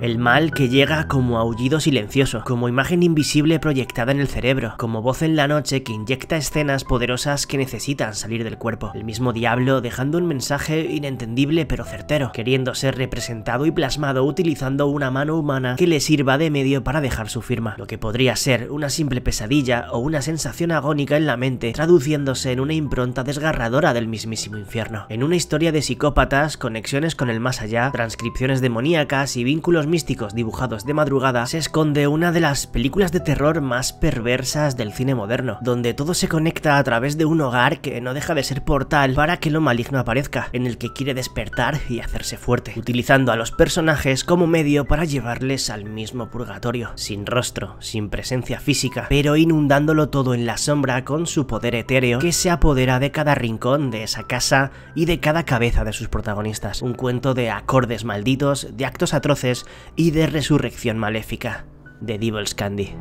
El mal que llega como aullido silencioso, como imagen invisible proyectada en el cerebro, como voz en la noche que inyecta escenas poderosas que necesitan salir del cuerpo. El mismo diablo dejando un mensaje inentendible pero certero, queriendo ser representado y plasmado utilizando una mano humana que le sirva de medio para dejar su firma. Lo que podría ser una simple pesadilla o una sensación agónica en la mente, traduciéndose en una impronta desgarradora del mismísimo infierno. En una historia de psicópatas, conexiones con el más allá, transcripciones demoníacas y vínculos místicos dibujados de madrugada se esconde una de las películas de terror más perversas del cine moderno, donde todo se conecta a través de un hogar que no deja de ser portal para que lo maligno aparezca, en el que quiere despertar y hacerse fuerte, utilizando a los personajes como medio para llevarles al mismo purgatorio, sin rostro, sin presencia física, pero inundándolo todo en la sombra con su poder etéreo que se apodera de cada rincón de esa casa y de cada cabeza de sus protagonistas. Un cuento de acordes malditos, de actos atroces y de Resurrección Maléfica, de Devil's Candy.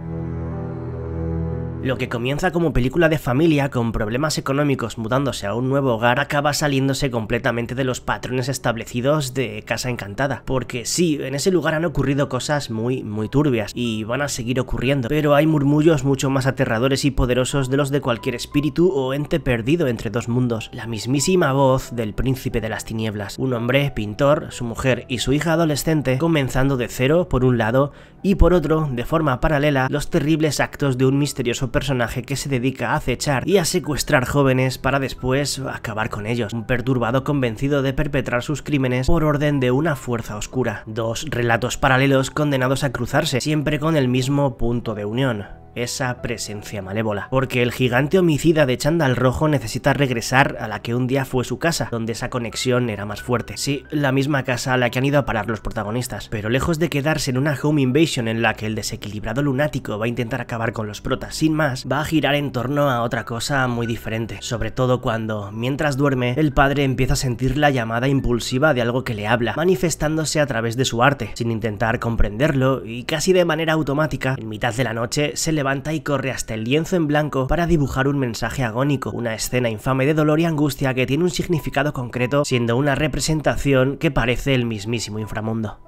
Lo que comienza como película de familia con problemas económicos mudándose a un nuevo hogar acaba saliéndose completamente de los patrones establecidos de Casa Encantada, porque sí, en ese lugar han ocurrido cosas muy, muy turbias y van a seguir ocurriendo, pero hay murmullos mucho más aterradores y poderosos de los de cualquier espíritu o ente perdido entre dos mundos. La mismísima voz del príncipe de las tinieblas, un hombre, pintor, su mujer y su hija adolescente, comenzando de cero por un lado y por otro, de forma paralela, los terribles actos de un misterioso personaje que se dedica a acechar y a secuestrar jóvenes para después acabar con ellos, un perturbado convencido de perpetrar sus crímenes por orden de una fuerza oscura. Dos relatos paralelos condenados a cruzarse, siempre con el mismo punto de unión, esa presencia malévola, porque el gigante homicida de Chandal Rojo necesita regresar a la que un día fue su casa, donde esa conexión era más fuerte. Sí, la misma casa a la que han ido a parar los protagonistas, pero lejos de quedarse en una home invasion en la que el desequilibrado lunático va a intentar acabar con los protas sin más, va a girar en torno a otra cosa muy diferente, sobre todo cuando, mientras duerme, el padre empieza a sentir la llamada impulsiva de algo que le habla, manifestándose a través de su arte, sin intentar comprenderlo, y casi de manera automática, en mitad de la noche, se le levanta y corre hasta el lienzo en blanco para dibujar un mensaje agónico, una escena infame de dolor y angustia que tiene un significado concreto, siendo una representación que parece el mismísimo inframundo.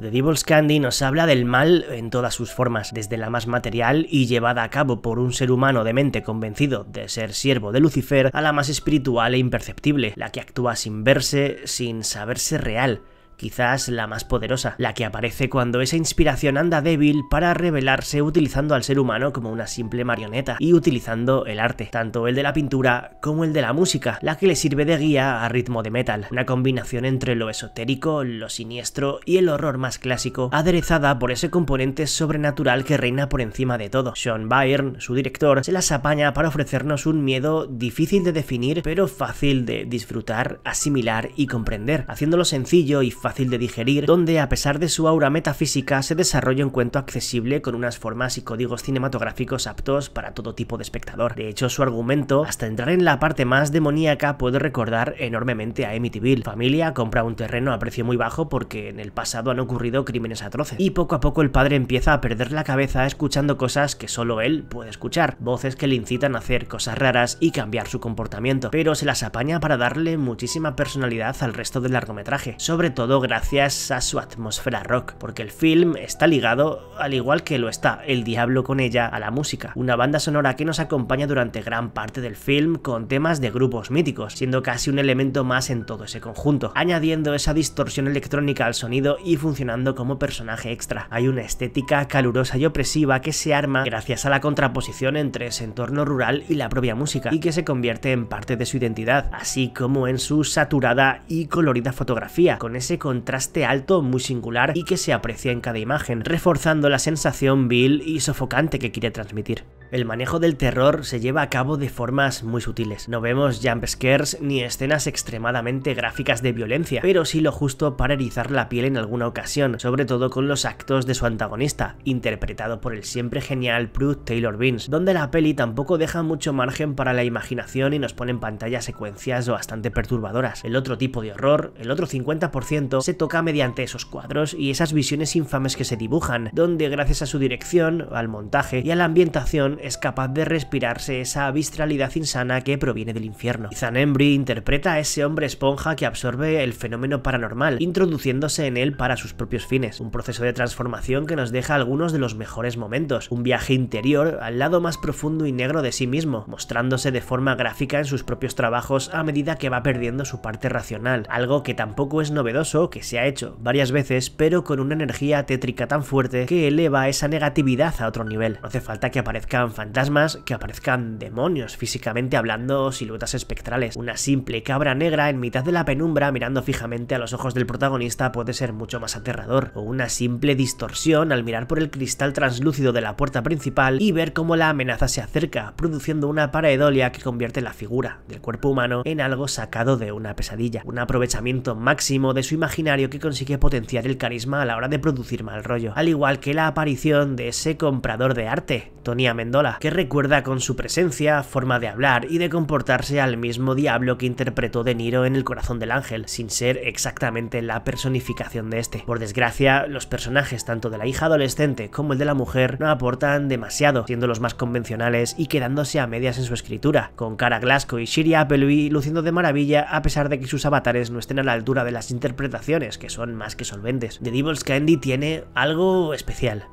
The Devil's Candy nos habla del mal en todas sus formas, desde la más material y llevada a cabo por un ser humano de mente convencido de ser siervo de Lucifer, a la más espiritual e imperceptible, la que actúa sin verse, sin saberse real, quizás la más poderosa, la que aparece cuando esa inspiración anda débil para revelarse utilizando al ser humano como una simple marioneta y utilizando el arte, tanto el de la pintura como el de la música, la que le sirve de guía a ritmo de metal, una combinación entre lo esotérico, lo siniestro y el horror más clásico, aderezada por ese componente sobrenatural que reina por encima de todo. Sean Byrne, su director, se las apaña para ofrecernos un miedo difícil de definir pero fácil de disfrutar, asimilar y comprender, haciéndolo sencillo y fácil fácil de digerir, donde a pesar de su aura metafísica se desarrolla un cuento accesible con unas formas y códigos cinematográficos aptos para todo tipo de espectador. De hecho, su argumento, hasta entrar en la parte más demoníaca, puede recordar enormemente a Bill. Familia compra un terreno a precio muy bajo porque en el pasado han ocurrido crímenes atroces. Y poco a poco el padre empieza a perder la cabeza escuchando cosas que solo él puede escuchar, voces que le incitan a hacer cosas raras y cambiar su comportamiento, pero se las apaña para darle muchísima personalidad al resto del largometraje, sobre todo gracias a su atmósfera rock, porque el film está ligado, al igual que lo está El Diablo con ella, a la música, una banda sonora que nos acompaña durante gran parte del film con temas de grupos míticos, siendo casi un elemento más en todo ese conjunto, añadiendo esa distorsión electrónica al sonido y funcionando como personaje extra. Hay una estética calurosa y opresiva que se arma gracias a la contraposición entre ese entorno rural y la propia música, y que se convierte en parte de su identidad, así como en su saturada y colorida fotografía, con ese contraste alto muy singular y que se aprecia en cada imagen, reforzando la sensación vil y sofocante que quiere transmitir. El manejo del terror se lleva a cabo de formas muy sutiles. No vemos jumpscares ni escenas extremadamente gráficas de violencia, pero sí lo justo para erizar la piel en alguna ocasión, sobre todo con los actos de su antagonista, interpretado por el siempre genial Bruce Taylor Vince, donde la peli tampoco deja mucho margen para la imaginación y nos pone en pantalla secuencias bastante perturbadoras. El otro tipo de horror, el otro 50%, se toca mediante esos cuadros y esas visiones infames que se dibujan, donde gracias a su dirección, al montaje y a la ambientación es capaz de respirarse esa visceralidad insana que proviene del infierno. Ethan interpreta a ese hombre esponja que absorbe el fenómeno paranormal, introduciéndose en él para sus propios fines. Un proceso de transformación que nos deja algunos de los mejores momentos, un viaje interior al lado más profundo y negro de sí mismo, mostrándose de forma gráfica en sus propios trabajos a medida que va perdiendo su parte racional, algo que tampoco es novedoso, que se ha hecho varias veces, pero con una energía tétrica tan fuerte que eleva esa negatividad a otro nivel. No hace falta que aparezca fantasmas, que aparezcan demonios, físicamente hablando, siluetas espectrales. Una simple cabra negra en mitad de la penumbra mirando fijamente a los ojos del protagonista puede ser mucho más aterrador, o una simple distorsión al mirar por el cristal translúcido de la puerta principal y ver cómo la amenaza se acerca, produciendo una paraedolia que convierte la figura del cuerpo humano en algo sacado de una pesadilla. Un aprovechamiento máximo de su imaginario que consigue potenciar el carisma a la hora de producir mal rollo, al igual que la aparición de ese comprador de arte, Tony Mendoza que recuerda con su presencia, forma de hablar y de comportarse al mismo diablo que interpretó De Niro en El corazón del ángel, sin ser exactamente la personificación de este. Por desgracia, los personajes tanto de la hija adolescente como el de la mujer no aportan demasiado, siendo los más convencionales y quedándose a medias en su escritura, con Cara Glasgow y Shiri Appleby luciendo de maravilla a pesar de que sus avatares no estén a la altura de las interpretaciones, que son más que solventes. The Devil's Candy tiene algo especial.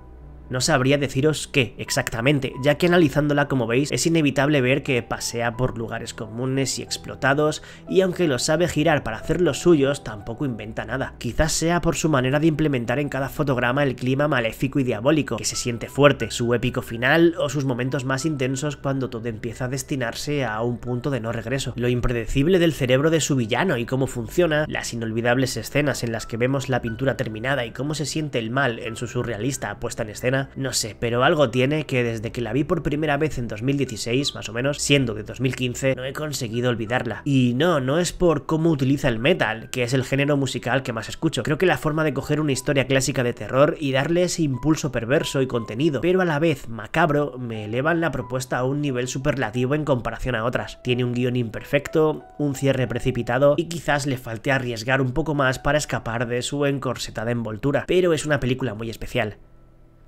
No sabría deciros qué exactamente, ya que analizándola como veis es inevitable ver que pasea por lugares comunes y explotados y aunque lo sabe girar para hacer los suyos tampoco inventa nada. Quizás sea por su manera de implementar en cada fotograma el clima maléfico y diabólico que se siente fuerte, su épico final o sus momentos más intensos cuando todo empieza a destinarse a un punto de no regreso. Lo impredecible del cerebro de su villano y cómo funciona, las inolvidables escenas en las que vemos la pintura terminada y cómo se siente el mal en su surrealista puesta en escena no sé, pero algo tiene que desde que la vi por primera vez en 2016, más o menos, siendo de 2015, no he conseguido olvidarla. Y no, no es por cómo utiliza el metal, que es el género musical que más escucho. Creo que la forma de coger una historia clásica de terror y darle ese impulso perverso y contenido, pero a la vez macabro, me elevan la propuesta a un nivel superlativo en comparación a otras. Tiene un guión imperfecto, un cierre precipitado y quizás le falte arriesgar un poco más para escapar de su encorsetada envoltura, pero es una película muy especial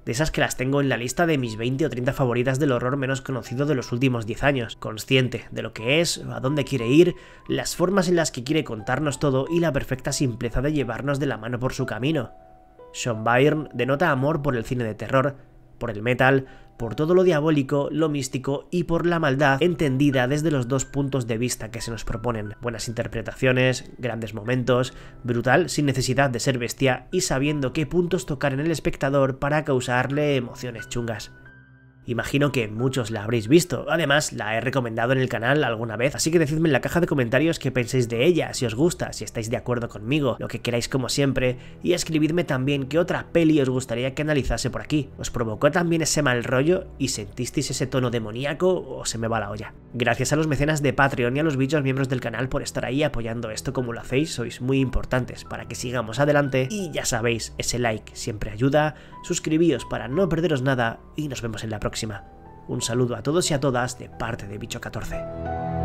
de esas que las tengo en la lista de mis 20 o 30 favoritas del horror menos conocido de los últimos 10 años, consciente de lo que es, a dónde quiere ir, las formas en las que quiere contarnos todo y la perfecta simpleza de llevarnos de la mano por su camino. Sean Byrne denota amor por el cine de terror, por el metal, por todo lo diabólico, lo místico y por la maldad entendida desde los dos puntos de vista que se nos proponen. Buenas interpretaciones, grandes momentos, brutal sin necesidad de ser bestia y sabiendo qué puntos tocar en el espectador para causarle emociones chungas. Imagino que muchos la habréis visto, además la he recomendado en el canal alguna vez, así que decidme en la caja de comentarios qué pensáis de ella, si os gusta, si estáis de acuerdo conmigo, lo que queráis como siempre, y escribidme también qué otra peli os gustaría que analizase por aquí. ¿Os provocó también ese mal rollo y sentisteis ese tono demoníaco o se me va la olla? Gracias a los mecenas de Patreon y a los bichos miembros del canal por estar ahí apoyando esto como lo hacéis, sois muy importantes para que sigamos adelante y ya sabéis, ese like siempre ayuda, suscribíos para no perderos nada y nos vemos en la próxima. Un saludo a todos y a todas de parte de Bicho 14.